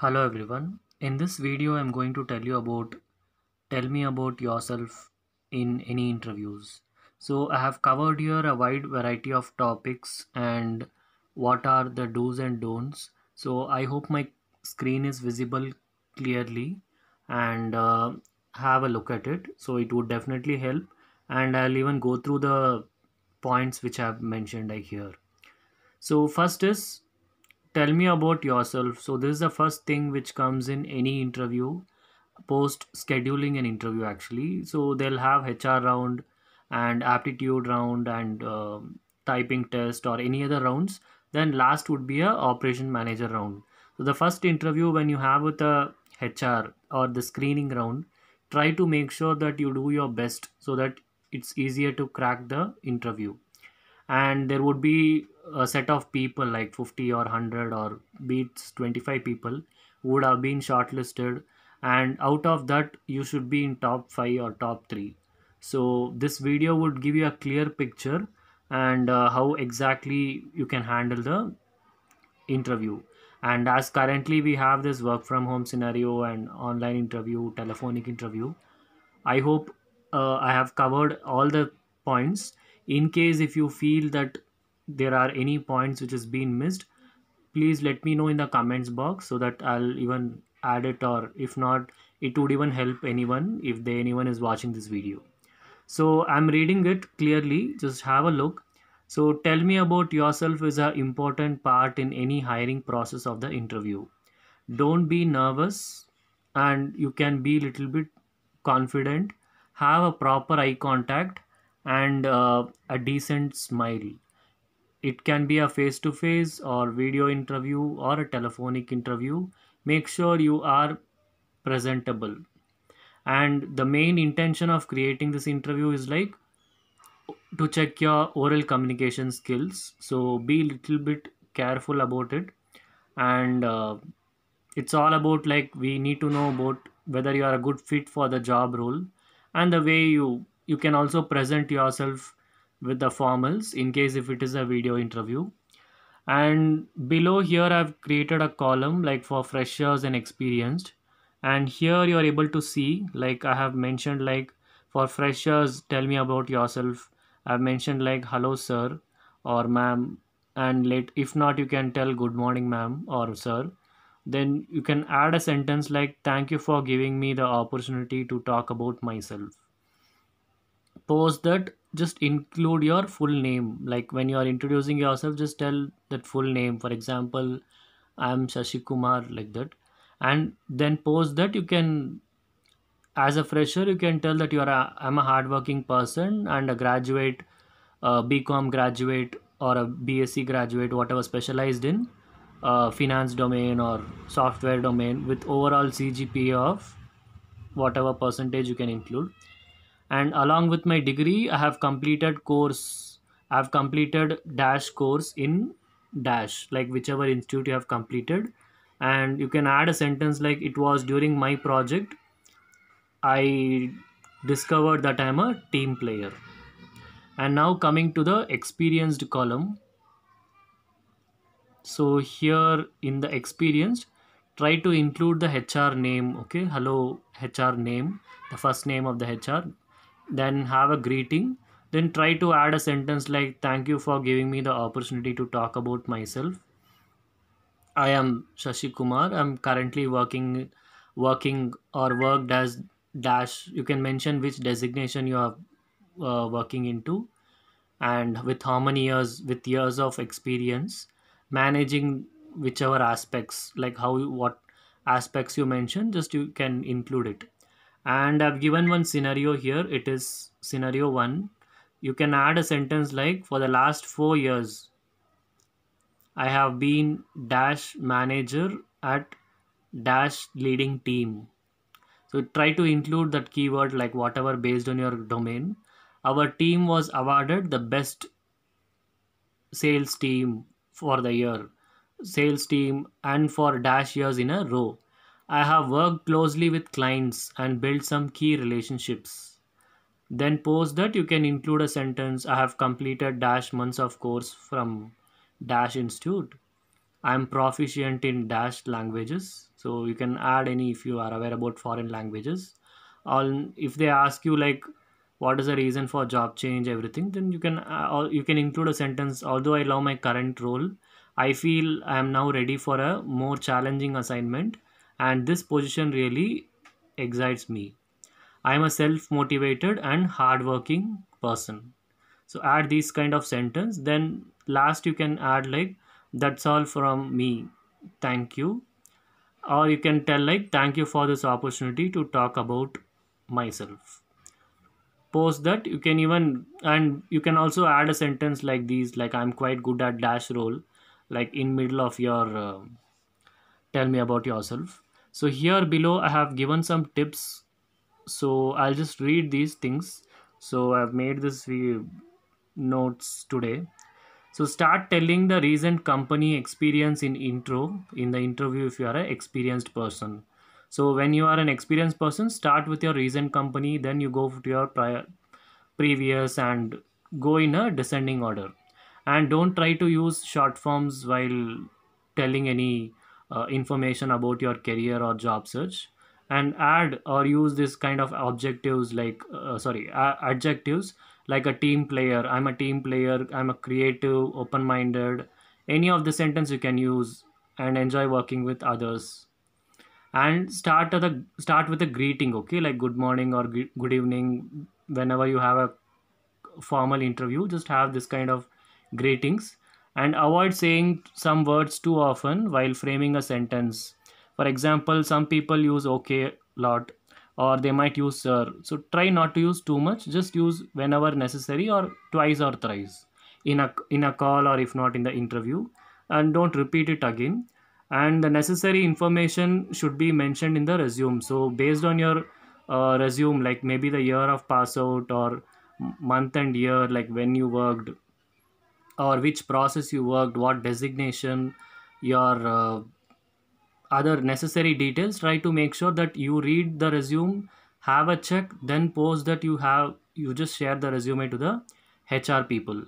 Hello everyone. In this video I'm going to tell you about tell me about yourself in any interviews. So I have covered here a wide variety of topics and what are the do's and don'ts. So I hope my screen is visible clearly and uh, have a look at it. So it would definitely help and I'll even go through the points which I've mentioned here. So first is tell me about yourself so this is the first thing which comes in any interview post scheduling an interview actually so they'll have hr round and aptitude round and uh, typing test or any other rounds then last would be a operation manager round so the first interview when you have with a hr or the screening round try to make sure that you do your best so that it's easier to crack the interview and there would be a set of people like 50 or 100 or beats 25 people would have been shortlisted and out of that you should be in top 5 or top 3 so this video would give you a clear picture and uh, how exactly you can handle the interview and as currently we have this work from home scenario and online interview telephonic interview i hope uh, i have covered all the points in case if you feel that there are any points which has been missed please let me know in the comments box so that i'll even add it or if not it would even help anyone if they anyone is watching this video so i'm reading it clearly just have a look so tell me about yourself is a important part in any hiring process of the interview don't be nervous and you can be little bit confident have a proper eye contact and uh, a decent smile it can be a face-to-face or video interview or a telephonic interview make sure you are presentable and the main intention of creating this interview is like to check your oral communication skills so be a little bit careful about it and uh, it's all about like we need to know about whether you are a good fit for the job role and the way you you can also present yourself with the formals in case if it is a video interview and below here I've created a column like for freshers and experienced and here you're able to see like I have mentioned like for freshers tell me about yourself I've mentioned like hello sir or ma'am and let if not you can tell good morning ma'am or sir then you can add a sentence like thank you for giving me the opportunity to talk about myself post that just include your full name like when you are introducing yourself just tell that full name for example i am shashi kumar like that and then post that you can as a fresher you can tell that you are a, i'm a hardworking person and a graduate a bcom graduate or a bsc graduate whatever specialized in uh, finance domain or software domain with overall cgpa of whatever percentage you can include and along with my degree i have completed course i have completed dash course in dash like whichever institute you have completed and you can add a sentence like it was during my project i discovered that i am a team player and now coming to the experienced column so here in the experienced try to include the hr name okay hello hr name the first name of the hr then have a greeting then try to add a sentence like thank you for giving me the opportunity to talk about myself i am shashi kumar i'm currently working working or worked as dash you can mention which designation you are uh, working into and with how many years with years of experience managing whichever aspects like how what aspects you mentioned just you can include it and I've given one scenario here it is scenario 1 you can add a sentence like for the last 4 years I have been dash manager at dash leading team so try to include that keyword like whatever based on your domain our team was awarded the best sales team for the year sales team and for dash years in a row I have worked closely with clients and built some key relationships. Then post that you can include a sentence I have completed dash months of course from dash institute. I am proficient in dash languages. So you can add any if you are aware about foreign languages. Or if they ask you like what is the reason for job change everything then you can uh, you can include a sentence although i love my current role i feel i am now ready for a more challenging assignment and this position really excites me. I am a self-motivated and hardworking person. So add these kind of sentence. Then last you can add like that's all from me. Thank you. Or you can tell like thank you for this opportunity to talk about myself. Post that you can even and you can also add a sentence like these like I'm quite good at dash role like in middle of your uh, tell me about yourself so here below i have given some tips so i'll just read these things so i've made this notes today so start telling the recent company experience in intro in the interview if you are an experienced person so when you are an experienced person start with your recent company then you go to your prior previous and go in a descending order and don't try to use short forms while telling any uh, information about your career or job search and add or use this kind of objectives like uh, sorry uh, adjectives like a team player i'm a team player i'm a creative open minded any of the sentence you can use and enjoy working with others and start at the start with a greeting okay like good morning or good evening whenever you have a formal interview just have this kind of greetings and avoid saying some words too often while framing a sentence. For example, some people use okay lot or they might use sir. So try not to use too much, just use whenever necessary or twice or thrice in a in a call or if not in the interview and don't repeat it again and the necessary information should be mentioned in the resume so based on your uh, resume like maybe the year of pass out or month and year like when you worked or which process you worked what designation your uh, other necessary details try to make sure that you read the resume have a check then post that you have you just share the resume to the hr people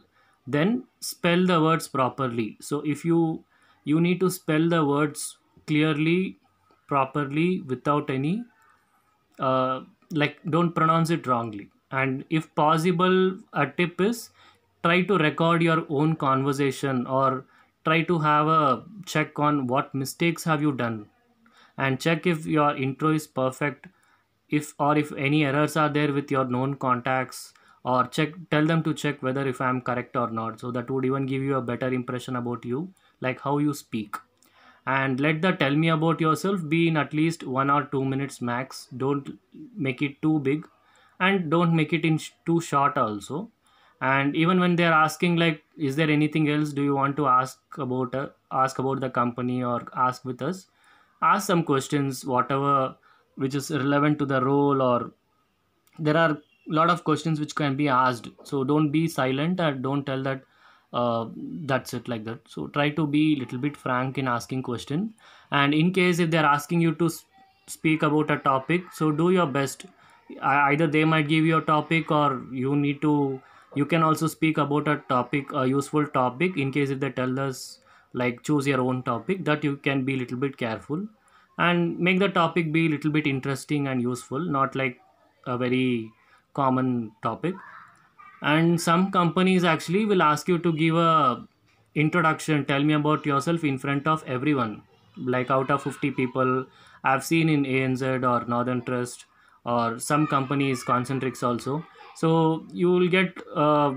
then spell the words properly so if you you need to spell the words clearly properly without any uh, like don't pronounce it wrongly and if possible a tip is try to record your own conversation or try to have a check on what mistakes have you done and check if your intro is perfect if or if any errors are there with your known contacts or check tell them to check whether if i'm correct or not so that would even give you a better impression about you like how you speak and let the tell me about yourself be in at least 1 or 2 minutes max don't make it too big and don't make it in sh- too short also and even when they are asking like is there anything else do you want to ask about uh, ask about the company or ask with us ask some questions whatever which is relevant to the role or there are a lot of questions which can be asked so don't be silent don't tell that uh, that's it like that so try to be a little bit frank in asking question and in case if they're asking you to speak about a topic so do your best either they might give you a topic or you need to you can also speak about a topic a useful topic in case if they tell us like choose your own topic that you can be a little bit careful and make the topic be a little bit interesting and useful not like a very common topic and some companies actually will ask you to give a introduction tell me about yourself in front of everyone like out of 50 people i've seen in anz or northern trust or some companies concentrics also so you will get uh,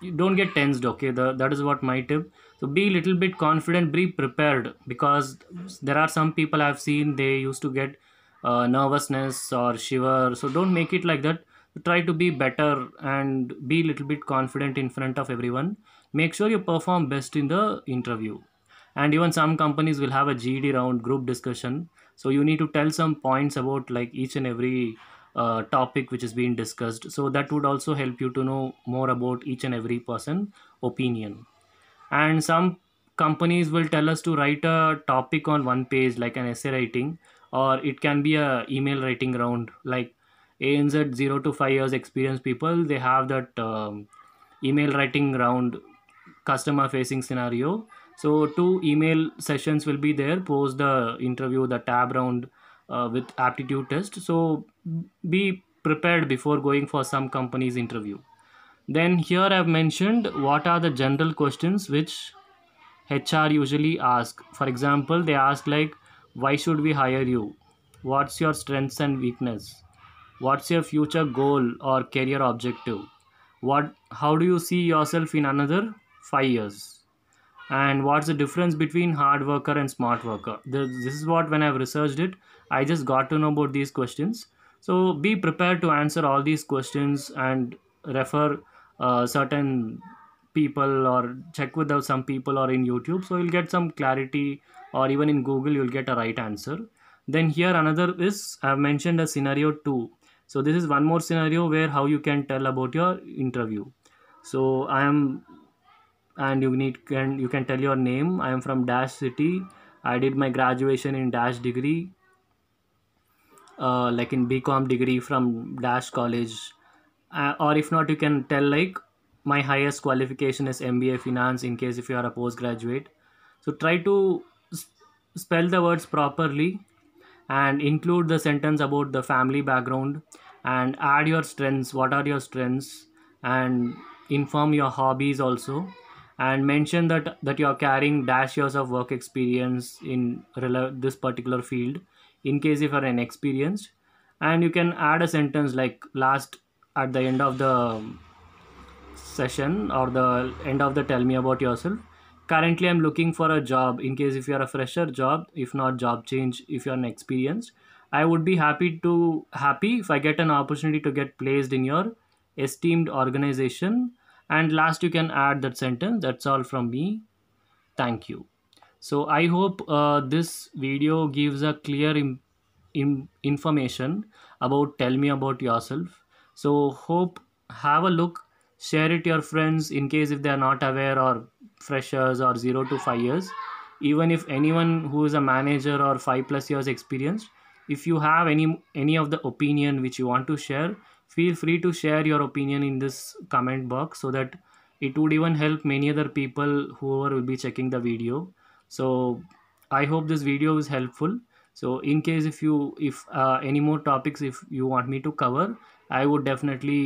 you don't get tensed okay the, that is what my tip so be a little bit confident be prepared because there are some people i've seen they used to get uh, nervousness or shiver so don't make it like that try to be better and be a little bit confident in front of everyone make sure you perform best in the interview and even some companies will have a GD round group discussion so you need to tell some points about like each and every uh, topic which is being discussed so that would also help you to know more about each and every person opinion and some companies will tell us to write a topic on one page like an essay writing or it can be a email writing round like anz 0 to 5 years experience people they have that um, email writing round customer facing scenario so two email sessions will be there post the interview the tab round uh, with aptitude test so be prepared before going for some company's interview then here i've mentioned what are the general questions which hr usually ask for example they ask like why should we hire you what's your strengths and weakness what's your future goal or career objective what how do you see yourself in another 5 years and what's the difference between hard worker and smart worker this is what when i've researched it i just got to know about these questions so be prepared to answer all these questions and refer uh, certain people or check with some people or in youtube so you'll get some clarity or even in google you'll get a right answer then here another is i've mentioned a scenario 2 so this is one more scenario where how you can tell about your interview so i am and you need can you can tell your name i am from dash city i did my graduation in dash degree uh, like in bcom degree from dash college uh, or if not you can tell like my highest qualification is mba finance in case if you are a postgraduate so try to spell the words properly and include the sentence about the family background and add your strengths what are your strengths and inform your hobbies also and mention that that you are carrying dash years of work experience in this particular field in case if you are inexperienced and you can add a sentence like last at the end of the session or the end of the tell me about yourself currently i'm looking for a job in case if you are a fresher job if not job change if you are inexperienced i would be happy to happy if i get an opportunity to get placed in your esteemed organization and last you can add that sentence that's all from me thank you so i hope uh, this video gives a clear information about tell me about yourself so hope have a look share it your friends in case if they are not aware or freshers or 0 to 5 years even if anyone who is a manager or 5 plus years experienced if you have any any of the opinion which you want to share feel free to share your opinion in this comment box so that it would even help many other people whoever will be checking the video so i hope this video is helpful so in case if you if uh, any more topics if you want me to cover i would definitely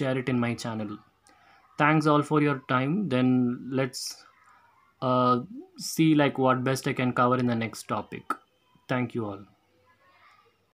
share it in my channel thanks all for your time then let's uh, see like what best i can cover in the next topic thank you all